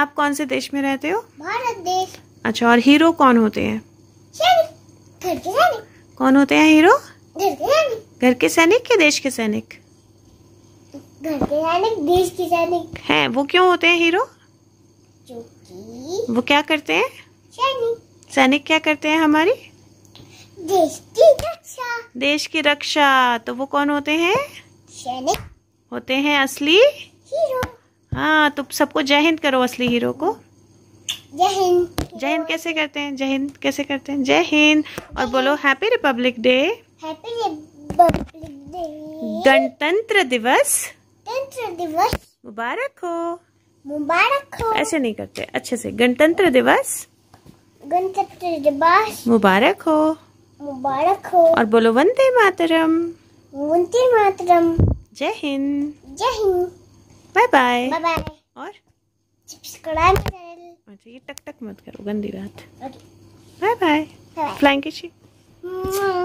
आप कौन से देश में रहते हो भारत देश अच्छा और हीरो कौन होते हैं कौन होते हैं हीरो घर के सैनिक के देश के सैनिक घर के सैनिक देश के सैनिक हैं वो क्यों होते हैं हीरो वो क्या करते हैं सैनिक सैनिक क्या करते हैं हमारी देश की रक्षा देश की रक्षा तो वो कौन होते हैं सैनिक होते हैं असली हाँ तो सबको जय हिंद करो असली हीरो को जय हिंद जय हिंद कैसे करते हैं जय हिंद कैसे करते हैं जय हिंद और बोलो हैप्पी रिपब्लिक डे गणतंत्र दिवस गणतंत्र दिवस मुबारक हो मुबारक हो ऐसे नहीं करते अच्छे से गणतंत्र दिवस गणतंत्र दिवस मुबारक हो मुबारक हो और बोलो वंदे मातरम वंदे मातरम जय हिंद जय हिंद बाय बाय बाय बाय और सब्सक्राइब चैनल अच्छा ये टक टक मत करो गंदी बात बाय बाय फ्लाइंग किसी hmm.